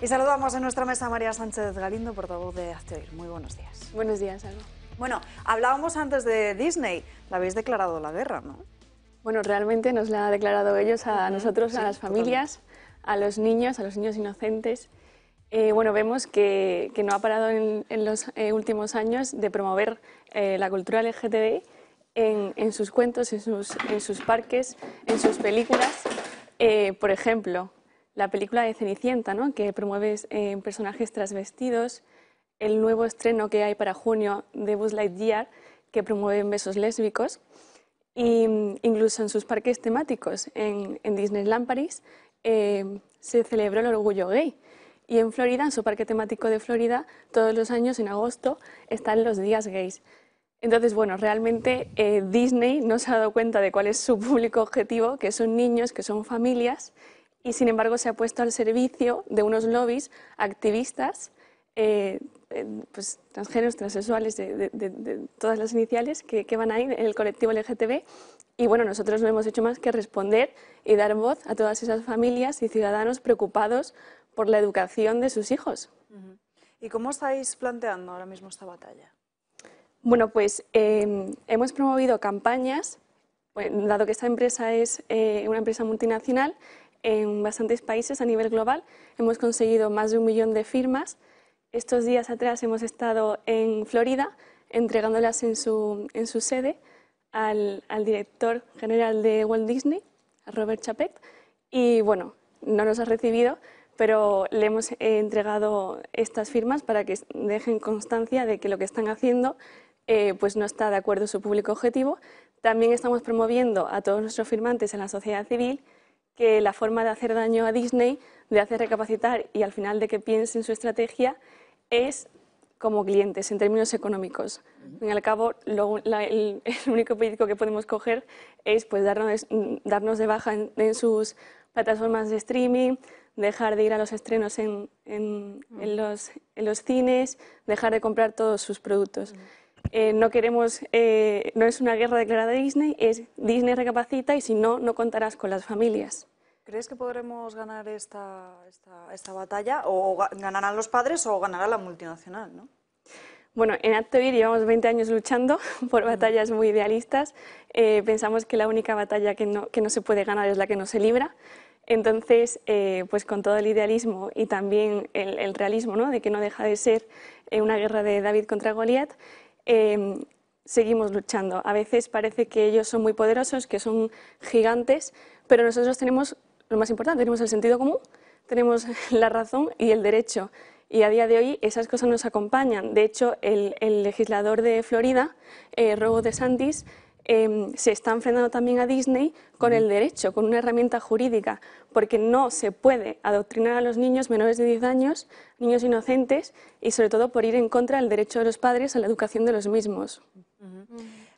Y saludamos en nuestra mesa a María Sánchez Galindo, portavoz de Hazte Muy buenos días. Buenos días, Alba. Bueno, hablábamos antes de Disney. La habéis declarado la guerra, ¿no? Bueno, realmente nos la ha declarado ellos a nosotros, a las familias, a los niños, a los niños inocentes. Eh, bueno, vemos que, no ha parado en, los eh, últimos años de promover eh, la cultura LGTBI en, sus cuentos, en sus parques, en sus películas. por ejemplo, la película de Cenicienta, ¿no? que promueve eh, personajes transvestidos, el nuevo estreno que hay para junio de Buzz Lightyear, que promueve besos lésbicos, e incluso en sus parques temáticos, en, en Disneyland París, eh, se celebró el orgullo gay. Y en Florida, en su parque temático de Florida, todos los años en agosto están los días gays. Entonces, bueno, realmente eh, Disney no se ha dado cuenta de cuál es su público objetivo, que son niños, que son familias, y sin embargo se ha puesto al servicio de unos lobbies activistas, eh, eh, pues, transgéneros, transexuales, de, todas las iniciales que, van ahí en el colectivo LGTB. Y bueno, nosotros no hemos hecho más que responder y dar voz a todas esas familias y ciudadanos preocupados por la educación de sus hijos. ¿Y cómo estáis planteando ahora mismo esta batalla? Bueno, pues em, hemos promovido campañas, dado que esta empresa es eh, una empresa multinacional, en bastantes países a nivel global. Hemos conseguido más de un millón de firmas. Estos días atrás hemos estado en Florida entregándolas en su, sede al, director general de Walt Disney, Robert Chapek. Y bueno, no nos ha recibido, pero le hemos entregado estas firmas para que dejen constancia de que lo que están haciendo eh, pues no está de acuerdo con su público objetivo. También estamos promoviendo a todos nuestros firmantes en la sociedad civil que la forma de hacer daño a Disney, de hacer recapacitar y al final de que piensen su estrategia, es como clientes, en términos económicos. En el cabo, el, único político que podemos coger es pues, darnos, de baja en, sus plataformas de streaming, dejar de ir a los estrenos en, los, cines, dejar de comprar todos sus productos. Eh, no queremos, eh, no es una guerra declarada Disney, es Disney recapacita y si no, no contarás con las familias. ¿Crees que podremos ganar esta, batalla? ¿O ganarán los padres o ganará la multinacional? ¿no? Bueno, en Actovir llevamos 20 años luchando por batallas muy idealistas. Eh, pensamos que la única batalla que no, se puede ganar es la que no se libra. Entonces, pues con todo el idealismo y también el, realismo, ¿no? de que no deja de ser una guerra de David contra Goliat, Em, seguimos luchando. A veces parece que ellos son muy poderosos, que son gigantes, pero nosotros tenemos lo más importante, tenemos el sentido común, tenemos la razón y el derecho. Y a día de hoy esas cosas nos acompañan. De hecho, el, legislador de Florida, eh, Robo de Em, se está enfrentando también a Disney con el derecho, con una herramienta jurídica, porque no se puede adoctrinar a los niños menores de 10 años, niños inocentes, y sobre todo por ir en contra del derecho de los padres a la educación de los mismos.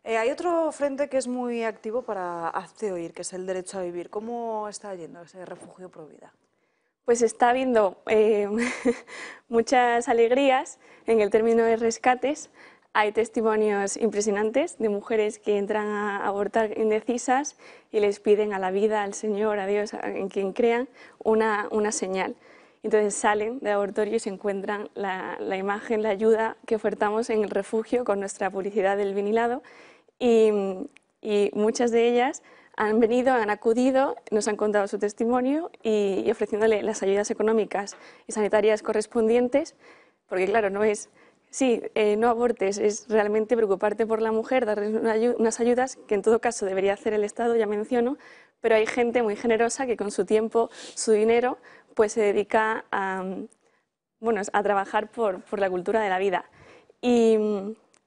Eh, hay otro frente que es muy activo para hacer Oír, que es el derecho a vivir. ¿Cómo está yendo ese refugio pro vida? Pues está habiendo eh, muchas alegrías en el término de rescates. Hay testimonios impresionantes de mujeres que entran a abortar indecisas y les piden a la vida, al Señor, a Dios, en quien crean, una, una señal. Entonces salen del abortorio y se encuentran la, imagen, la ayuda que ofertamos en el refugio con nuestra publicidad del vinilado y, muchas de ellas han venido, han acudido, nos han contado su testimonio y, ofreciéndole las ayudas económicas y sanitarias correspondientes, porque claro, no es Sí, eh, no abortes, es realmente preocuparte por la mujer, darles unas ayudas que en todo caso debería hacer el Estado, ya menciono, pero hay gente muy generosa que con su tiempo, su dinero, pues se dedica a, trabajar por, la cultura de la vida. Y,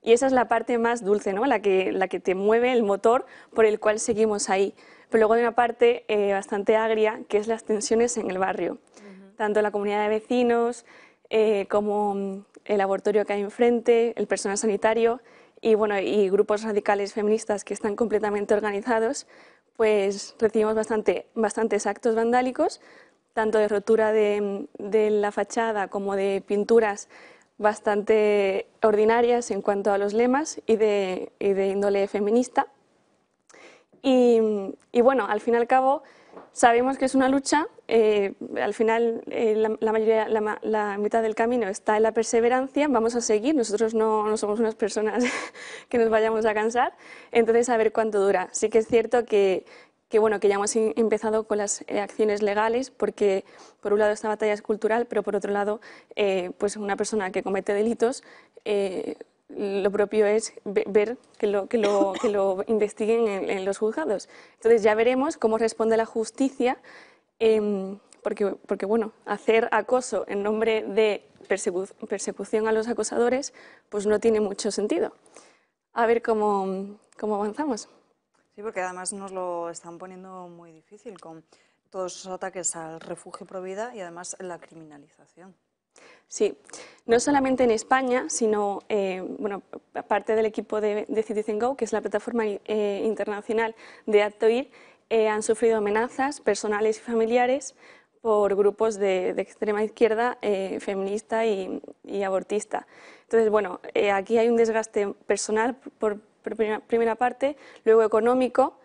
esa es la parte más dulce, ¿no? la, que, te mueve el motor por el cual seguimos ahí. Pero luego hay una parte eh, bastante agria, que es las tensiones en el barrio, tanto la comunidad de vecinos, eh, como mm, el laboratorio que hay enfrente, el personal sanitario y, bueno, y grupos radicales feministas que están completamente organizados, pues recibimos bastante, bastantes actos vandálicos, tanto de rotura de, mm, la fachada como de pinturas bastante ordinarias en cuanto a los lemas y de, índole feminista. y, bueno, al fin y al cabo, sabemos que es una lucha eh, al final eh, la, mitad del camino está en la perseverancia, vamos a seguir, nosotros no, somos unas personas que nos vayamos a cansar, entonces a ver cuánto dura. Sí que es cierto que, bueno, que ya hemos empezado con las eh, acciones legales, porque por un lado esta batalla es cultural, pero por otro lado, pues una persona que comete delitos lo propio es ver que lo, investiguen en, los juzgados. Entonces ya veremos cómo responde la justicia Em, porque, bueno, hacer acoso en nombre de persecución a los acosadores, pues no tiene mucho sentido. A ver cómo, avanzamos. Sí, porque además nos lo están poniendo muy difícil con todos esos ataques al refugio provida y además la criminalización. Sí, no solamente en España, sino, eh, bueno, parte del equipo de, Citizen Go, que es la plataforma eh, internacional de ActoIR, eh, han sufrido amenazas personales y familiares por grupos de, extrema izquierda eh, feminista y, abortista. Entonces, bueno, eh, aquí hay un desgaste personal por, primera, parte, luego económico,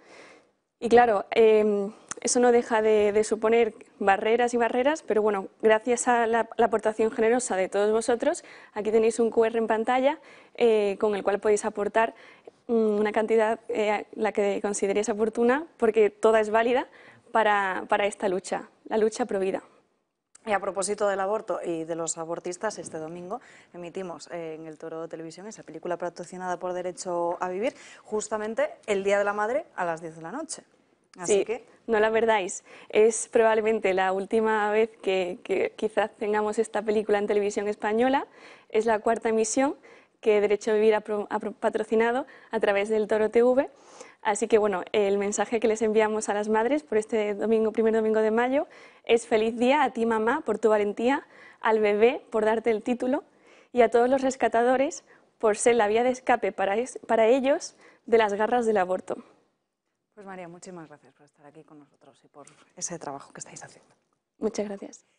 y claro, em, eso no deja de, suponer barreras y barreras, pero bueno, gracias a la, aportación generosa de todos vosotros, aquí tenéis un QR en pantalla con el cual podéis aportar Mm, una cantidad eh, la que consideréis oportuna, porque toda es válida para, para esta lucha, la lucha vida. Y a propósito del aborto y de los abortistas, este domingo emitimos eh, en el Toro de Televisión esa película patrocinada por Derecho a Vivir, justamente el Día de la Madre a las 10 de la noche. Así sí, que... no la perdáis. Es probablemente la última vez que, que quizás tengamos esta película en televisión española. Es la cuarta emisión que Derecho a Vivir ha, patrocinado a través del Toro TV. Así que bueno, el mensaje que les enviamos a las madres por este domingo, primer domingo de mayo, es feliz día a ti mamá por tu valentía, al bebé por darte el título y a todos los rescatadores por ser la vía de escape para, para ellos de las garras del aborto. Pues María, muchísimas gracias por estar aquí con nosotros y por ese trabajo que estáis haciendo. Muchas gracias.